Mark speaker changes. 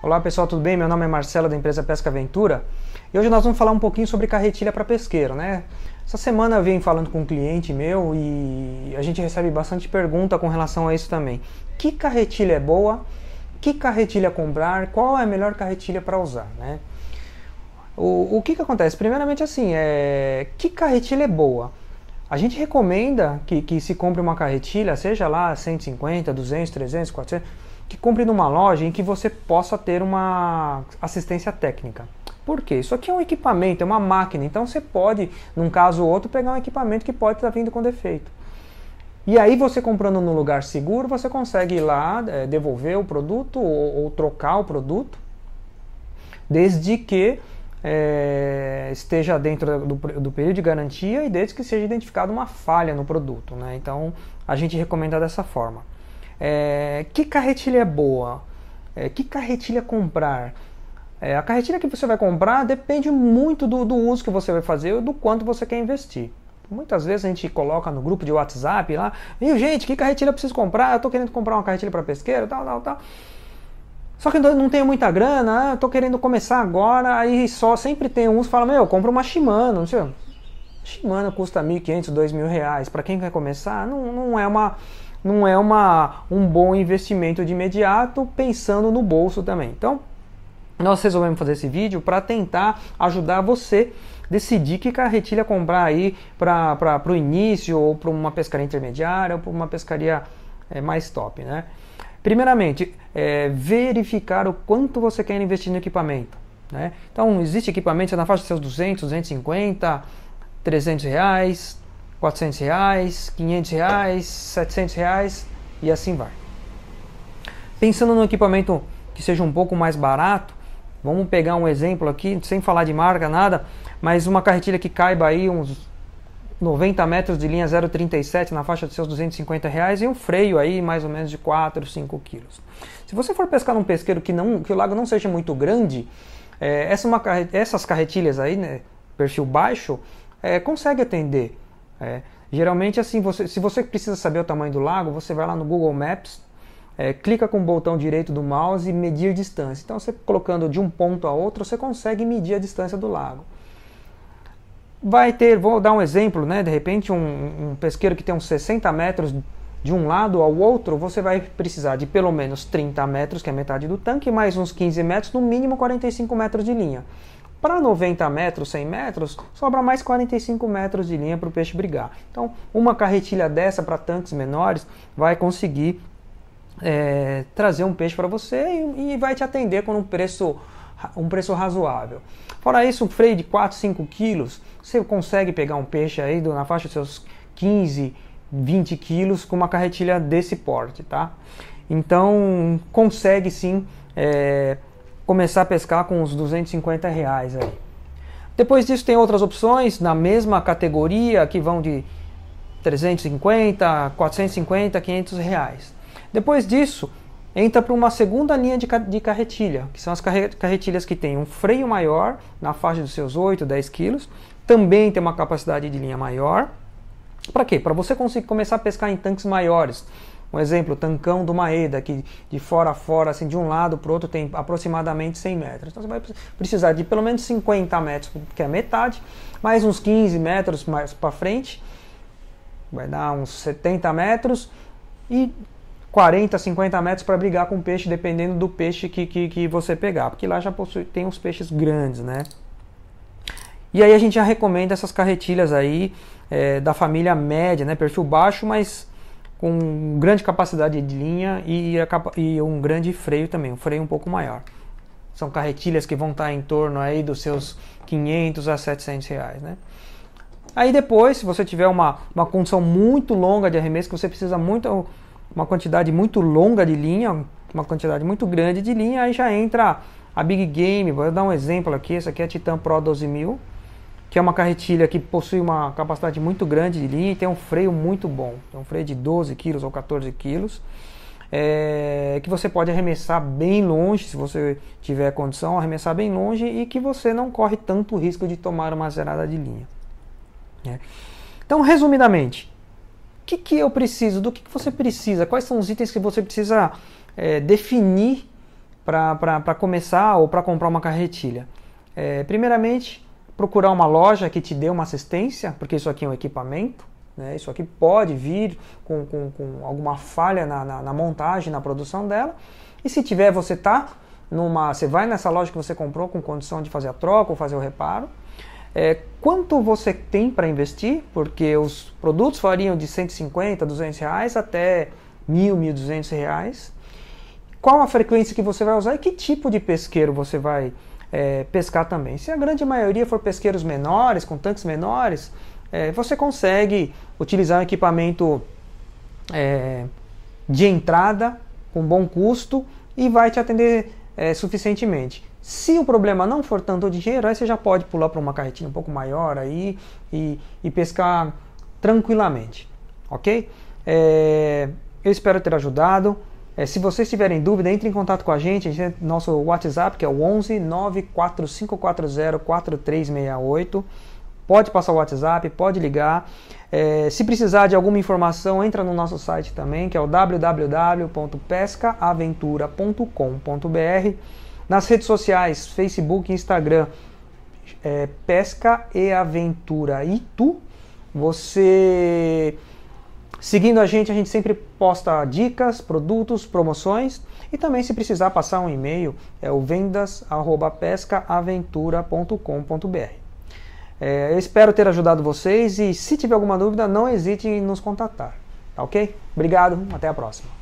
Speaker 1: Olá pessoal, tudo bem? Meu nome é Marcelo da empresa Pesca Aventura e hoje nós vamos falar um pouquinho sobre carretilha para pesqueiro, né? Essa semana eu vim falando com um cliente meu e a gente recebe bastante pergunta com relação a isso também. Que carretilha é boa? Que carretilha comprar? Qual é a melhor carretilha para usar, né? O, o que que acontece? Primeiramente assim, é que carretilha é boa? A gente recomenda que, que se compre uma carretilha, seja lá 150, 200, 300, 400 que compre numa loja em que você possa ter uma assistência técnica. Por quê? Isso aqui é um equipamento, é uma máquina, então você pode, num caso ou outro, pegar um equipamento que pode estar vindo com defeito. E aí você comprando num lugar seguro, você consegue ir lá, é, devolver o produto ou, ou, trocar o produto, desde que é, esteja dentro do, do, período de garantia e desde que seja identificada uma falha no produto. Né? Então a gente recomenda dessa forma. É, que carretilha é boa? É, que carretilha comprar? É, a carretilha que você vai comprar depende muito do, do uso que você vai fazer e do quanto você quer investir. Muitas vezes a gente coloca no grupo de WhatsApp lá, viu gente, que carretilha eu preciso comprar? Eu tô querendo comprar uma carretilha para pesqueiro, tal, tal, tal. Só que não tenho muita grana, ah, tô querendo começar agora, aí só sempre tem uns que falam, meu, compra uma Shimano, não sei. Shimano custa 1.500, 2.000 reais. Para quem quer começar, não, não é uma não é uma, um bom investimento de imediato, pensando no bolso também. Então, nós resolvemos fazer esse vídeo para tentar ajudar você decidir que carretilha comprar aí para o início ou para uma pescaria intermediária ou para uma pescaria é, mais top, né? Primeiramente, é, verificar o quanto você quer investir no equipamento. Né? Então, existe equipamento tá na faixa de seus 200, 250, 300 reais, 400 reais, 500 reais, 700 reais e assim vai. Pensando no equipamento que seja um pouco mais barato, vamos pegar um exemplo aqui, sem falar de marca, nada, mas uma carretilha que caiba aí uns 90 metros de linha 0,37 na faixa de seus 250 reais e um freio aí mais ou menos de 4, 5 quilos. Se você for pescar num pesqueiro que, não, que o lago não seja muito grande, eh, é, essa uma, essas carretilhas aí, né, perfil baixo, é, consegue atender é, geralmente, assim, você, se você precisa saber o tamanho do lago, você vai lá no Google Maps, é, clica com o botão direito do mouse e medir distância. Então, você colocando de um ponto a outro, você consegue medir a distância do lago. Vai ter, vou dar um exemplo, né? De repente, um, um pesqueiro que tem uns 60 metros de um lado ao outro, você vai precisar de pelo menos 30 metros, que é metade do tanque, mais uns 15 metros, no mínimo 45 metros de linha. Para 90 metros, 100 metros, sobra mais 45 metros de linha para o peixe brigar. Então, uma carretilha dessa para tanques menores vai conseguir é, trazer um peixe para você e, e, vai te atender com um preço, um preço razoável. Fora isso, um freio de 4, 5 quilos, você consegue pegar um peixe aí na faixa dos seus 15, 20 quilos com uma carretilha desse porte, tá? Então, consegue sim é, começar a pescar com uns 250 reais aí. Depois disso tem outras opções na mesma categoria que vão de 350, 450, 500 reais. Depois disso entra para uma segunda linha de, de carretilha, que são as carretilhas que têm um freio maior na faixa dos seus 8, 10 quilos, também tem uma capacidade de linha maior. Para quê? Para você conseguir começar a pescar em tanques maiores, um exemplo, o Tancão do Maeda, que de fora a fora, assim, de um lado para o outro tem aproximadamente 100 metros. Então você vai precisar de pelo menos 50 metros, que é metade, mais uns 15 metros mais para frente, vai dar uns 70 metros, e 40, 50 metros para brigar com o peixe, dependendo do peixe que, que, que você pegar, porque lá já possui, tem uns peixes grandes, né? E aí a gente já recomenda essas carretilhas aí é, da família média, né? Perfil baixo, mas com grande capacidade de linha e, a, e um grande freio também, um freio um pouco maior. São carretilhas que vão estar em torno aí dos seus 500 a 700 reais, né? Aí depois, se você tiver uma, uma condição muito longa de arremesso, que você precisa muito, uma quantidade muito longa de linha, uma quantidade muito grande de linha, aí já entra a Big Game. Vou dar um exemplo aqui, essa aqui é a Titan Pro 12000, que é uma carretilha que possui uma capacidade muito grande de linha e tem um freio muito bom. Tem um freio de 12 kg ou 14 kg, é, que você pode arremessar bem longe, se você tiver condição, arremessar bem longe e que você não corre tanto risco de tomar uma zerada de linha. É. Então, resumidamente, o que, que eu preciso? Do que, que você precisa? Quais são os itens que você precisa é, definir para começar ou para comprar uma carretilha? É, primeiramente, procurar uma loja que te dê uma assistência, porque isso aqui é um equipamento, né? isso aqui pode vir com, com, com alguma falha na, na, na, montagem, na produção dela. E se tiver, você tá numa. Você vai nessa loja que você comprou com condição de fazer a troca ou fazer o reparo. É, quanto você tem para investir? Porque os produtos variam de 150, 200 reais até 1.000, 1.200 reais. Qual a frequência que você vai usar e que tipo de pesqueiro você vai é, pescar também. Se a grande maioria for pesqueiros menores, com tanques menores, é, você consegue utilizar um equipamento é, de entrada com bom custo e vai te atender é, suficientemente. Se o problema não for tanto de dinheiro, aí você já pode pular para uma carretinha um pouco maior aí e, e pescar tranquilamente, ok? É, eu espero ter ajudado. É, se vocês tiverem dúvida, entre em contato com a gente. A gente nosso WhatsApp, que é o 11 945404368. 4368. Pode passar o WhatsApp, pode ligar. É, se precisar de alguma informação, entra no nosso site também, que é o www.pescaaventura.com.br. Nas redes sociais, Facebook, Instagram, é, Pesca e Aventura Itu. Você Seguindo a gente, a gente sempre posta dicas, produtos, promoções e também se precisar passar um e-mail é o vendas@pescaaventura.com.br. É, eu espero ter ajudado vocês e se tiver alguma dúvida, não hesite em nos contatar, tá ok? Obrigado, até a próxima.